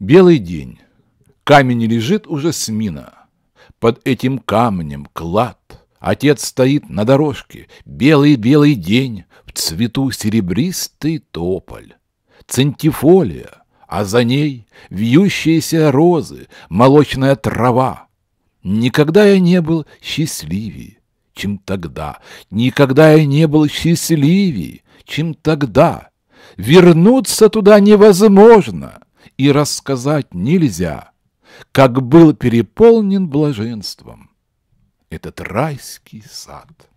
Белый день. Камень лежит уже с мина. Под этим камнем клад. Отец стоит на дорожке. Белый-белый день. В цвету серебристый тополь. Центифолия. А за ней вьющиеся розы, молочная трава. Никогда я не был счастливее, чем тогда. Никогда я не был счастливее, чем тогда. Вернуться туда невозможно и рассказать нельзя, как был переполнен блаженством этот райский сад.